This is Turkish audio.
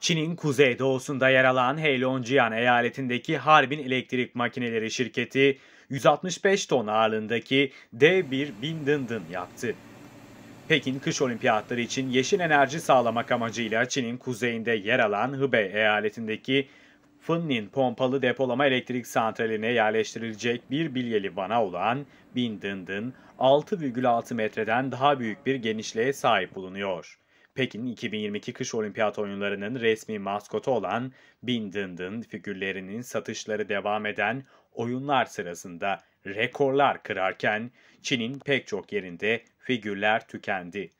Çin'in kuzeydoğusunda yer alan Heilongjiang eyaletindeki Harbin Elektrik Makineleri şirketi 165 ton ağırlığındaki dev bir bin dın yaptı. Pekin kış olimpiyatları için yeşil enerji sağlamak amacıyla Çin'in kuzeyinde yer alan Hubei eyaletindeki Fınnin pompalı depolama elektrik santraline yerleştirilecek bir bilyeli vana olan Bin Dındın 6,6 metreden daha büyük bir genişliğe sahip bulunuyor. Pekin 2022 kış olimpiyat oyunlarının resmi maskotu olan Bin Dın Dın figürlerinin satışları devam eden oyunlar sırasında rekorlar kırarken Çin'in pek çok yerinde figürler tükendi.